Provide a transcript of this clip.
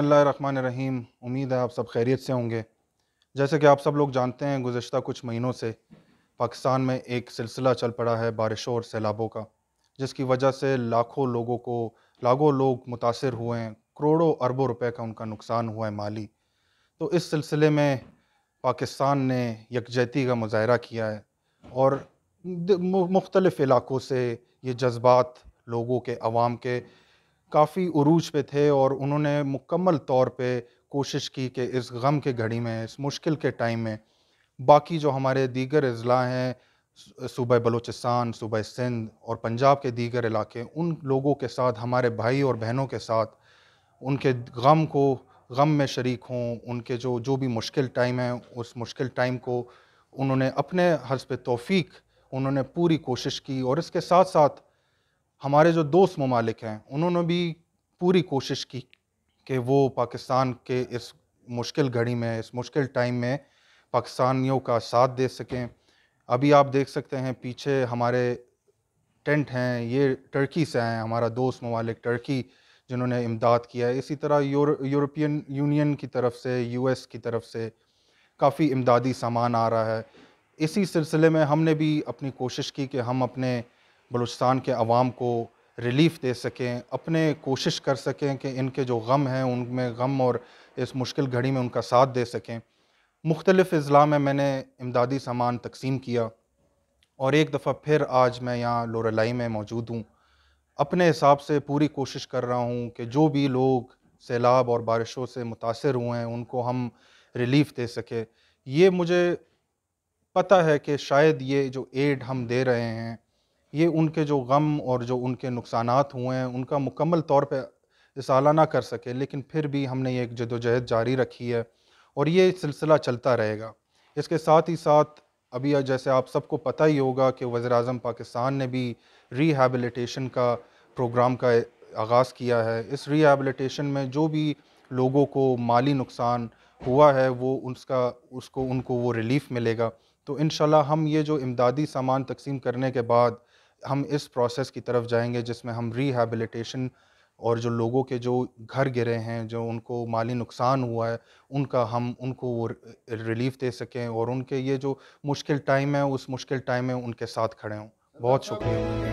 बसमीम उम्मीद है आप सब खैरियत से होंगे जैसे कि आप सब लोग जानते हैं गुज्त कुछ महीनों से पाकिस्तान में एक सिलसिला चल पड़ा है बारिशों और सैलाबों का जिसकी वजह से लाखों लोगों को लाखों लोग मुतासर हुए हैं करोड़ों अरबों रुपए का उनका नुकसान हुआ है माली तो इस सिलसिले में पाकिस्तान ने यकजहती का मुजाहरा किया है और मुख्तलफ़ इलाक़ों से ये जज्बात लोगों के आवाम के काफ़ी उरूज पे थे और उन्होंने मुकम्मल तौर पे कोशिश की कि इस गम के घड़ी में इस मुश्किल के टाइम में बाकी जो हमारे दीगर अज़ला हैं सूबह बलूचिस्तान सूबह सिंध और पंजाब के दीगर इलाके उन लोगों के साथ हमारे भाई और बहनों के साथ उनके गम को गम में शरीक हों उनके जो जो भी मुश्किल टाइम है उस मुश्किल टाइम को उन्होंने अपने हज़ पे तोफ़ी उन्होंने पूरी कोशिश की और इसके साथ साथ हमारे जो दोस्त ममालिक हैं उन्होंने भी पूरी कोशिश की कि वो पाकिस्तान के इस मुश्किल घड़ी में इस मुश्किल टाइम में पाकिस्तानियों का साथ दे सकें अभी आप देख सकते हैं पीछे हमारे टेंट हैं ये टर्की से हैं हमारा दोस्त ममालिक टर्की जिन्होंने इमदाद किया है इसी तरह यूर, यूरोपियन यूनियन की तरफ से यूएस की तरफ से काफ़ी इमदादी सामान आ रहा है इसी सिलसिले में हमने भी अपनी कोशिश की कि हम अपने बलूचिस्तान के आवाम को रिलीफ़ दे सकें अपने कोशिश कर सकें कि इनके जो गम हैं उनमें गम और इस मुश्किल घड़ी में उनका साथ दे सकें मुख्तलिफ़ अज़ला में मैंने इमदादी सामान तकसीम किया और एक दफ़ा फिर आज मैं यहाँ लोरलाई में मौजूद हूँ अपने हिसाब से पूरी कोशिश कर रहा हूँ कि जो भी लोग सैलाब और बारिशों से मुतासर हुए हैं उनको हम रिलीफ़ दे सके ये मुझे पता है कि शायद ये जो एड हम दे रहे हैं ये उनके जो गम और जो उनके नुकसान हुए हैं उनका मुकम्मल तौर पर इसला ना कर सके लेकिन फिर भी हमने ये एक जदोजहद जारी रखी है और ये सिलसिला चलता रहेगा इसके साथ ही साथ अभी जैसे आप सबको पता ही होगा कि वज़र अजम पाकिस्तान ने भी रिहेबलीटेशन का प्रोग्राम का आगाज़ किया है इस रिहेबलीटेशन में जो भी लोगों को माली नुकसान हुआ है वो उसका उसको उनको वो रिलीफ़ मिलेगा तो इन हम ये जो इमदादी सामान तकसीम करने के बाद हम इस प्रोसेस की तरफ जाएंगे जिसमें हम रिहेबिलिटेशन और जो लोगों के जो घर गिरे हैं जो उनको माली नुकसान हुआ है उनका हम उनको वो रिलीफ दे सकें और उनके ये जो मुश्किल टाइम है उस मुश्किल टाइम में उनके साथ खड़े हों बहुत शुक्रिया